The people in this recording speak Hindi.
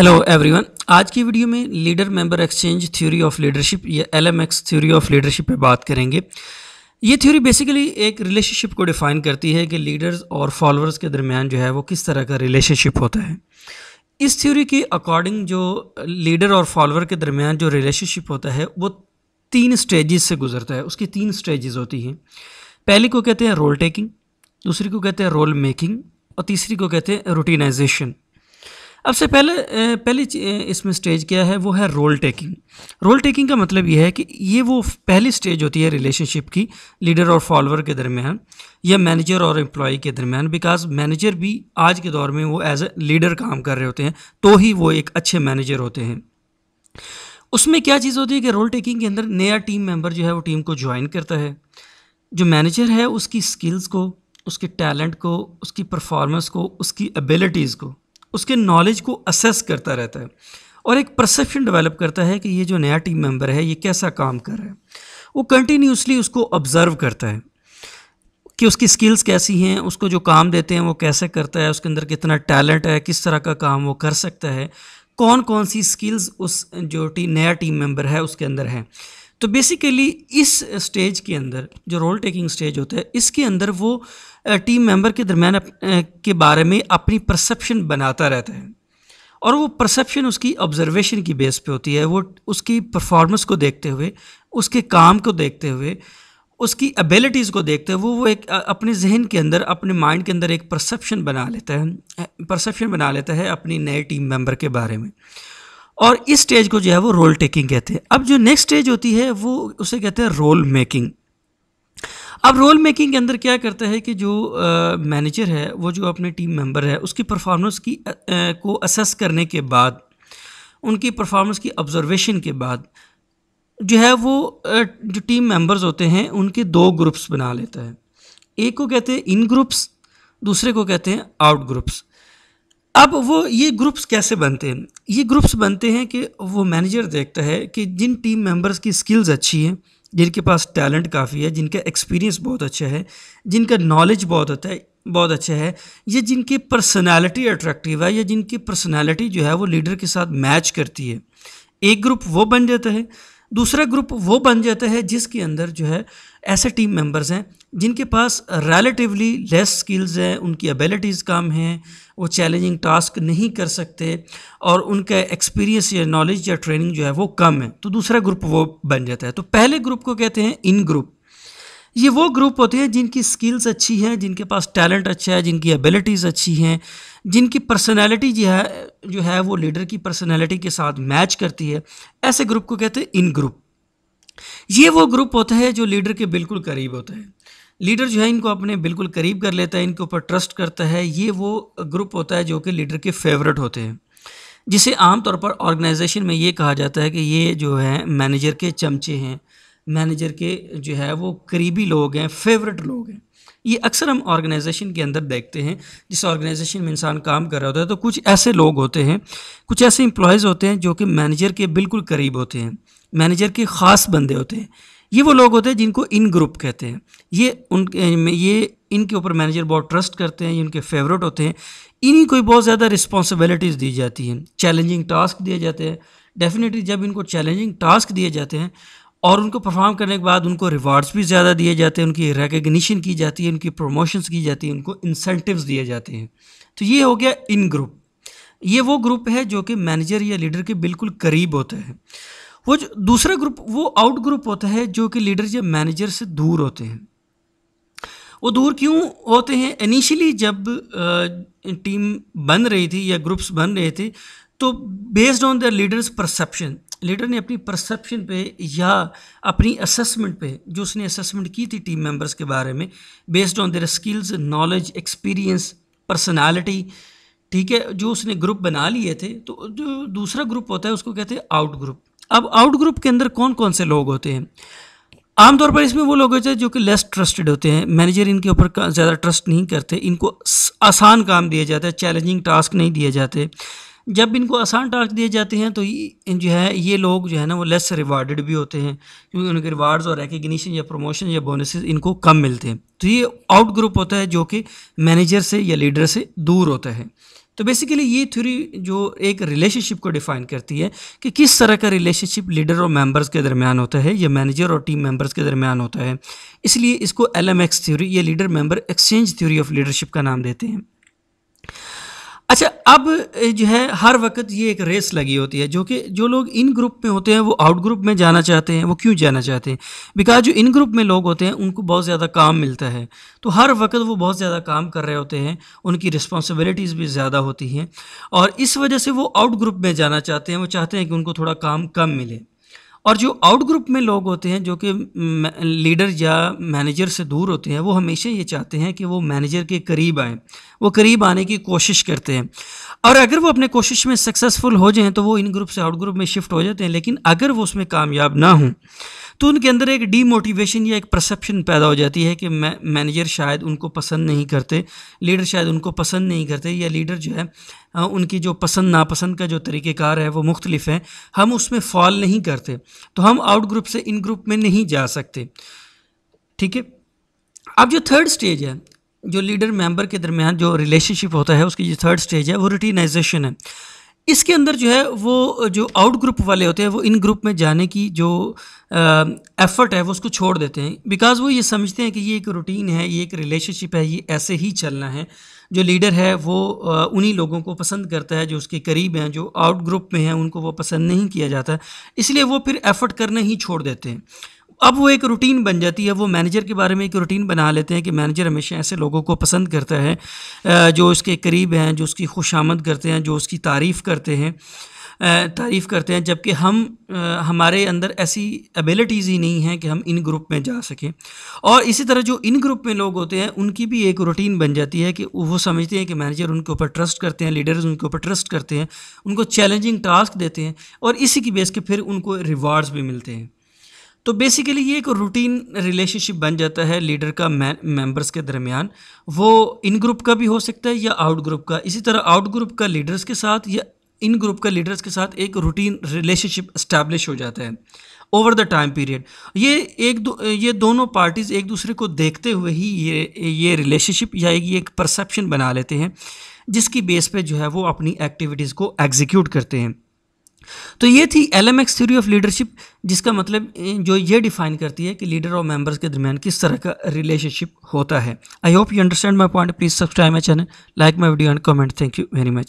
हेलो एवरीवन आज की वीडियो में leader member exchange theory of leadership या L M X theory of leadership पे बात करेंगे ये थ्योरी बेसिकली एक रिलेशनशिप को डिफाइन करती है कि लीडर्स और फॉलोअर्स के दरमियान जो है वो किस तरह का रिलेशनशिप होता है इस थ्योरी के अकॉर्डिंग जो लीडर और फॉलोअर के दरमियान जो रिलेशनशिप होता है वो तीन स्टेजेस से गुजरता है उसकी तीन स्टेजेस होती हैं पहली को कहते हैं रोल टेकिंग दूसरी को कहते हैं रोल मेकिंग और तीसरी को कहते हैं रूटीनाइजेशन अब से पहले पहली इसमें स्टेज क्या है वो है रोल टेकिंग रोल टेकिंग का मतलब ये है कि ये वो पहली स्टेज होती है रिलेशनशिप की लीडर और फॉलोअर के दरमियान या मैनेजर और एम्प्लॉय के दरमियान बिकॉज मैनेजर भी आज के दौर में वो एज ए लीडर काम कर रहे होते हैं तो ही वो एक अच्छे मैनेजर होते हैं उसमें क्या चीज़ होती है कि रोल टेकिंग के अंदर नया टीम मेंबर जो है वो टीम को ज्वाइन करता है जो मैनेजर है उसकी स्किल्स को उसके टैलेंट को उसकी परफॉर्मेंस को उसकी एबिलिटीज़ को उसके नॉलेज को असेस करता रहता है और एक परसेप्शन डेवलप करता है कि ये जो नया टीम मेंबर है ये कैसा काम कर रहा है वो कंटिन्यूसली उसको ऑब्ज़र्व करता है कि उसकी स्किल्स कैसी हैं उसको जो काम देते हैं वो कैसे करता है उसके अंदर कितना टैलेंट है किस तरह का काम वो कर सकता है कौन कौन सी स्किल्स उस जो टी नया टीम मेंबर है उसके अंदर है तो बेसिकली इस स्टेज के अंदर जो रोल टेकिंग स्टेज होता है इसके अंदर वो टीम मेंबर के दरमियान के बारे में अपनी परसेप्शन बनाता रहता है और वो परसेप्शन उसकी ऑब्जर्वेशन की बेस पे होती है वो उसकी परफॉर्मेंस को देखते हुए उसके काम को देखते हुए उसकी एबिलिटीज़ को देखते हुए वो वो एक अपने जहन के अंदर अपने माइंड के अंदर एक परसेप्शन बना लेता है परसेप्शन बना लेता है अपनी नए टीम मेंबर के बारे में और इस स्टेज को जो है वो रोल टेकिंग कहते हैं अब जो नेक्स्ट स्टेज होती है वो उसे कहते हैं रोल मेकिंग अब रोल मेकिंग के अंदर क्या करता है कि जो मैनेजर है वो जो अपने टीम मेंबर है उसकी परफॉर्मेंस की आ, को असेस करने के बाद उनकी परफॉर्मेंस की ऑब्जर्वेशन के बाद जो है वो जो टीम मेंबर्स होते हैं उनके दो ग्रुप्स बना लेता है एक को कहते हैं इन ग्रुप्स दूसरे को कहते हैं आउट ग्रुप्स अब वो ये ग्रुप्स कैसे बनते हैं ये ग्रुप्स बनते हैं कि वो मैनेजर देखता है कि जिन टीम मेंबर्स की स्किल्स अच्छी हैं जिनके पास टैलेंट काफ़ी है जिनका एक्सपीरियंस बहुत अच्छा है जिनका नॉलेज बहुत होता है बहुत अच्छा है या जिनकी पर्सनालिटी अट्रैक्टिव है या जिनकी पर्सनालिटी जो है वो लीडर के साथ मैच करती है एक ग्रुप वो बन जाता है दूसरा ग्रुप वो बन जाता है जिसके अंदर जो है ऐसे टीम मेंबर्स हैं जिनके पास रिलेटिवली लेस स्किल्स हैं उनकी एबिलिटीज़ कम हैं वो चैलेंजिंग टास्क नहीं कर सकते और उनका एक्सपीरियंस या नॉलेज या ट्रेनिंग जो है वो कम है तो दूसरा ग्रुप वो बन जाता है तो पहले ग्रुप को कहते हैं इन ग्रुप ये वो ग्रुप होते हैं जिनकी स्किल्स अच्छी हैं जिनके पास टैलेंट अच्छा है जिनकी एबिलिटीज़ अच्छी हैं जिनकी पर्सनैलिटी जो है जो है वो लीडर की पर्सनैलिटी के साथ मैच करती है ऐसे ग्रुप को कहते हैं इन ग्रुप ये वो ग्रुप होता है जो लीडर के बिल्कुल करीब होता है लीडर जो है इनको अपने बिल्कुल करीब कर लेता है इनके ऊपर ट्रस्ट करता है ये वो ग्रुप होता है जो कि लीडर के फेवरेट होते हैं जिसे आमतौर पर ऑर्गेनाइजेशन में ये कहा जाता है कि ये जो है मैनेजर के चमचे हैं मैनेजर के जो है वो करीबी लोग हैं फेवरेट लोग हैं ये अक्सर हम ऑर्गेनाइजेशन के अंदर देखते हैं जिस ऑर्गेनाइजेशन में इंसान काम कर रहा होता है तो कुछ ऐसे लोग होते हैं कुछ ऐसे एम्प्लॉयज़ होते हैं जो कि मैनेजर के बिल्कुल करीब होते हैं मैनेजर के ख़ास बंदे होते हैं ये वो लोग होते हैं जिनको इन ग्रुप कहते हैं ये उन ये इनके ऊपर मैनेजर बहुत ट्रस्ट करते हैं ये उनके फेवरेट होते हैं इन्हीं कोई बहुत ज़्यादा रिस्पॉन्सिबिलिटीज़ दी जाती हैं चैलेंजिंग टास्क दिए जाते हैं डेफिनेटली जब इनको चैलेंजिंग टास्क दिए जाते हैं और उनको परफॉर्म करने के बाद उनको रिवार्ड्स भी ज़्यादा दिए जाते हैं उनकी रिकग्निशन की जाती है उनकी प्रमोशंस की जाती है उनको इंसेंटिव्स दिए जाते हैं तो ये हो गया इन ग्रुप ये वो ग्रुप है जो कि मैनेजर या लीडर के बिल्कुल करीब होता है वो जो दूसरा ग्रुप वो आउट ग्रुप होता है जो कि लीडर या मैनेजर से दूर होते हैं वो दूर क्यों होते हैं इनिशियली जब टीम बन रही थी या ग्रुप्स बन रहे थे तो based on the leader's perception leader ने अपनी परसेप्शन पे या अपनी असेसमेंट पे जो उसने असेसमेंट की थी टीम मेंबर्स के बारे में based on their skills knowledge experience personality ठीक है जो उसने ग्रुप बना लिए थे तो जो दूसरा ग्रुप होता है उसको कहते हैं आउट ग्रुप अब आउट ग्रुप के अंदर कौन कौन से लोग होते हैं आमतौर पर इसमें वो लोग होते हैं जो कि लेस ट्रस्टेड होते हैं मैनेजर इनके ऊपर ज़्यादा ट्रस्ट नहीं करते इनको आसान काम दिया जाता है चैलेंजिंग टास्क नहीं दिए जाते जब इनको आसान टास्क दिए जाते हैं तो इन जो है ये लोग जो है ना वो लेस रिवार्डेड भी होते हैं क्योंकि उनके रिवार्ड्स और रिकग्निशन या प्रमोशन या बोनसेस इनको कम मिलते हैं तो ये आउट ग्रुप होता है जो कि मैनेजर से या लीडर से दूर होता है तो बेसिकली ये थ्योरी जो एक रिलेशनशिप को डिफाइन करती है कि किस तरह का रिलेशनशिप लीडर और मेंबर्स के दरमियान होता है या मैनेजर और टीम मेंबर्स के दरमियान होता है इसलिए इसको एल थ्योरी या leader member exchange theory of leadership का नाम देते हैं अच्छा अब जो है हर वक्त ये एक रेस लगी होती है जो कि जो लोग इन ग्रुप में होते हैं वो आउट ग्रुप में जाना चाहते हैं वो क्यों जाना चाहते हैं बिकॉज जो इन ग्रुप में लोग होते हैं उनको बहुत ज़्यादा काम मिलता है तो हर वक्त वो बहुत ज़्यादा काम कर रहे होते हैं उनकी रिस्पॉन्सिबिलिटीज़ भी ज़्यादा होती हैं और इस वजह से वो आउट ग्रुप में जाना चाहते हैं वो चाहते हैं कि उनको थोड़ा काम कम मिले और जो आउट ग्रुप में लोग होते हैं जो कि लीडर या मैनेजर से दूर होते हैं वो हमेशा ये चाहते हैं कि वो मैनेजर के करीब आए वो करीब आने की कोशिश करते हैं और अगर वो अपने कोशिश में सक्सेसफुल हो जाएं तो वो इन ग्रुप से आउट ग्रुप में शिफ्ट हो जाते हैं लेकिन अगर वो उसमें कामयाब ना हों तो उनके अंदर एक डीमोटिवेशन या एक परसेप्शन पैदा हो जाती है कि मैं मैनेजर शायद उनको पसंद नहीं करते लीडर शायद उनको पसंद नहीं करते या लीडर जो है उनकी जो पसंद नापसंद का जो तरीक़ेकार है वो मुख्तलिफ है हम उसमें फॉल नहीं करते तो हम आउट ग्रुप से इन ग्रुप में नहीं जा सकते ठीक है अब जो थर्ड स्टेज है जो लीडर मेंबर के दरमियान जो रिलेशनशिप होता है उसकी जो थर्ड स्टेज है वो रूटीनाइजेशन है इसके अंदर जो है वो जो आउट ग्रुप वाले होते हैं वो इन ग्रुप में जाने की जो एफ़र्ट है वो उसको छोड़ देते हैं बिकॉज़ वो ये समझते हैं कि ये एक रूटीन है ये एक रिलेशनशिप है ये ऐसे ही चलना है जो लीडर है वो उन्हीं लोगों को पसंद करता है जो उसके करीब हैं जो आउट ग्रुप में हैं उनको वो पसंद नहीं किया जाता इसलिए वो फिर एफ़र्ट करना ही छोड़ देते हैं अब वो एक रूटीन बन जाती है वो मैनेजर के बारे में एक रूटीन बना लेते हैं कि मैनेजर हमेशा ऐसे लोगों को पसंद करता है जो उसके करीब हैं जो उसकी खुश करते हैं जो उसकी तारीफ़ करते हैं तारीफ़ करते हैं जबकि हम हमारे अंदर ऐसी एबिलिटीज़ ही नहीं हैं कि हम इन ग्रुप में जा सकें और इसी तरह जो इन ग्रुप में लोग होते हैं उनकी भी एक रूटीन बन जाती है कि वो समझते हैं कि मैनेजर उनके ऊपर ट्रस्ट करते हैं लीडर्स उनके ऊपर ट्रस्ट करते हैं उनको चैलेंजिंग टास्क देते हैं और इसी की बेस के फिर उनको रिवार्ड्स भी मिलते हैं तो बेसिकली ये एक रूटीन रिलेशनशिप बन जाता है लीडर का मेंबर्स के दरमियान वो इन ग्रुप का भी हो सकता है या आउट ग्रुप का इसी तरह आउट ग्रुप का लीडर्स के साथ या इन ग्रुप का लीडर्स के साथ एक रूटीन रिलेशनशिप इस्टेब्लिश हो जाता है ओवर द टाइम पीरियड ये एक दो ये दोनों पार्टीज़ एक दूसरे को देखते हुए ही ये ये रिलेशनशिप या ये एक परसेप्शन बना लेते हैं जिसकी बेस पे जो है वो अपनी एक्टिविटीज़ को एग्जीक्यूट करते हैं तो ये थी L M X theory of leadership जिसका मतलब जो ये डिफाइन करती है कि लीडर और मेंबर्स के दरमियान किस तरह का रिलेशनशिप होता है I hope you understand my point please subscribe my channel like my video and comment thank you very much